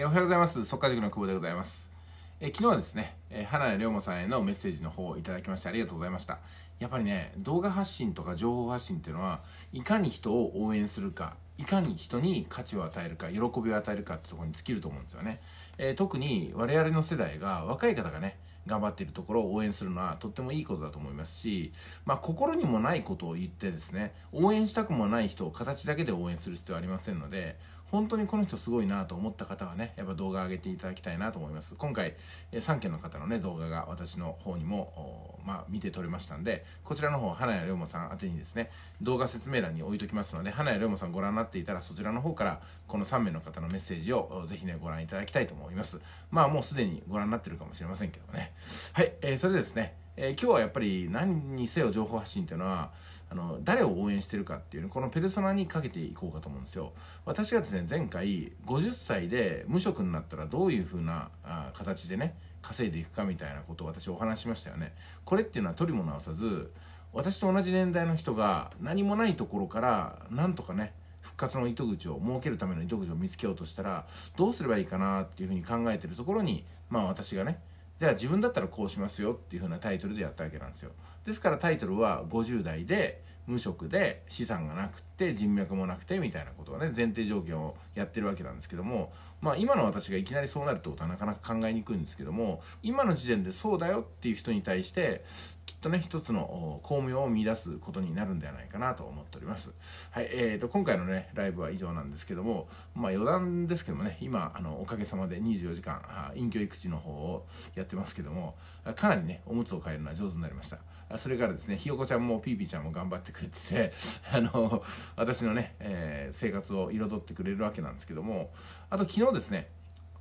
えおはようございます。速稼塾の久保でございます。え昨日はですね、え花屋龍馬さんへのメッセージの方をいただきましてありがとうございました。やっぱりね、動画発信とか情報発信っていうのは、いかに人を応援するか、いかに人に価値を与えるか、喜びを与えるかってとこに尽きると思うんですよね。えー、特に我々の世代が、若い方がね、頑張っているところを応援するのはとってもいいことだと思いますし、まあ、心にもないことを言ってですね応援したくもない人を形だけで応援する必要はありませんので本当にこの人すごいなと思った方はね、やっぱ動画上げていただきたいなと思います。今回、3件の方のね、動画が私の方にも、まあ、見て取れましたんで、こちらの方、花屋龍馬さん宛てにですね、動画説明欄に置いときますので、花屋龍馬さんご覧になっていたら、そちらの方から、この3名の方のメッセージを、ぜひね、ご覧いただきたいと思います。まあ、もうすでにご覧になってるかもしれませんけどね。はい、えー、それでですね、えー、今日はやっぱり何にせよ情報発信っていうのはあの誰を応援してるかっていう、このペルソナにかけていこうかと思うんですよ私がですね前回50歳で無職になったらどういう風なあ形でね稼いでいくかみたいなことを私お話しましたよねこれっていうのは取りも直さず私と同じ年代の人が何もないところからなんとかね復活の糸口を設けるための糸口を見つけようとしたらどうすればいいかなっていうふうに考えてるところにまあ私がねじゃあ自分だったらこうしますよっていう風なタイトルでやったわけなんですよですからタイトルは50代で無職で資産がなくて人脈もなくてみたいなことはね前提条件をやってるわけなんですけどもまあ今の私がいきなりそうなるってことはなかなか考えにくいんですけども今の時点でそうだよっていう人に対してきっとね一つの巧妙を見出すことになるんではないかなと思っておりますはいえーと、今回のねライブは以上なんですけどもまあ余談ですけどもね今あのおかげさまで24時間隠居育児の方をやってますけどもかなりねおむつを変えるのは上手になりましたそれからですねひよこちゃんもピーピーちゃんも頑張ってくれてて、あの、私のね、えー、生活を彩ってくれるわけなんですけども、あと昨日ですね、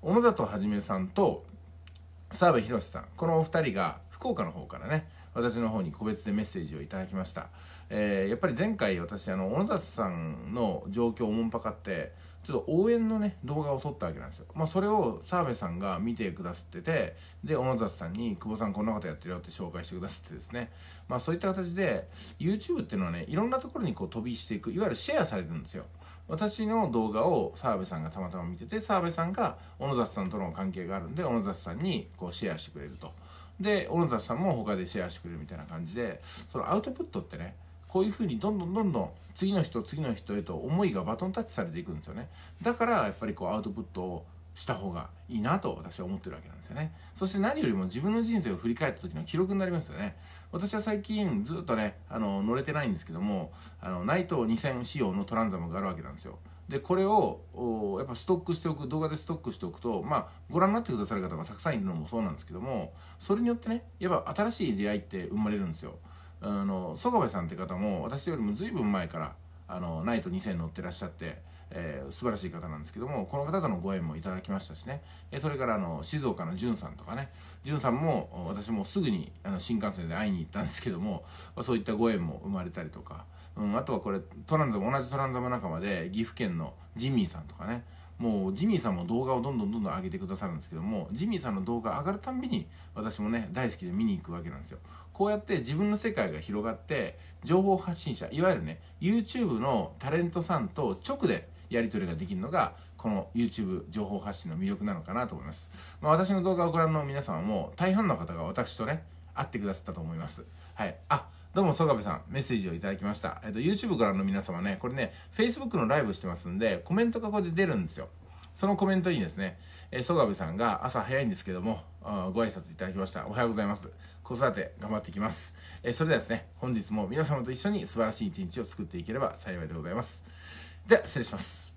小野里はじめさんと、澤部宏さんこのお二人が福岡の方からね私の方に個別でメッセージをいただきました、えー、やっぱり前回私あの小野里さんの状況をもんぱかってちょっと応援のね動画を撮ったわけなんですよ、まあ、それを澤部さんが見てくださっててで小野里さんに「久保さんこんなことやってるよ」って紹介してくださってですねまあそういった形で YouTube っていうのはねいろんなところにこう飛びしていくいわゆるシェアされるんですよ私の動画を澤部さんがたまたま見てて、澤部さんが小野雑さんとの関係があるんで、小野雑さんにこうシェアしてくれると。で、小野雑さんも他でシェアしてくれるみたいな感じで、そのアウトプットってね、こういうふうにどんどんどんどん次の人、次の人へと思いがバトンタッチされていくんですよね。だからやっぱりこうアウトプットをした方がいいなと私は思ってるわけなんですよね。そして何よりも自分の人生を振り返った時の記録になりますよね。私は最近ずっとね、あの、乗れてないんですけども、あの、ナイト2000仕様のトランザムがあるわけなんですよ。で、これを、やっぱストックしておく、動画でストックしておくと、まあ、ご覧になってくださる方がたくさんいるのもそうなんですけども、それによってね、やっぱ新しい出会いって生まれるんですよ。あの、曽我部さんって方も、私よりも随分前から、あの、ナイト2000乗ってらっしゃって、えー、素晴らしい方なんですけどもこの方とのご縁もいただきましたしね、えそれからあの静岡のんさんとかねんさんも私もすぐにあの新幹線で会いに行ったんですけどもそういったご縁も生まれたりとか、うん、あとはこれトランザム同じトランザム仲間で岐阜県のジミーさんとかねもうジミーさんも動画をどんどんどんどん上げてくださるんですけどもジミーさんの動画上がるたんびに私もね大好きで見に行くわけなんですよこうやって自分の世界が広がって情報発信者いわゆるね YouTube のタレントさんと直でやり取りができるのが、この YouTube 情報発信の魅力なのかなと思います。まあ、私の動画をご覧の皆様も、大半の方が私とね、会ってくださったと思います。はい。あ、どうも、曽我部さん、メッセージをいただきました。えっと、YouTube ご覧の皆様ね、これね、Facebook のライブしてますんで、コメントがここで出るんですよ。そのコメントにですね、え曽我部さんが朝早いんですけども、ご挨拶いただきました。おはようございます。子育て頑張っていきます。えそれではですね、本日も皆様と一緒に素晴らしい一日を作っていければ幸いでございます。では失礼します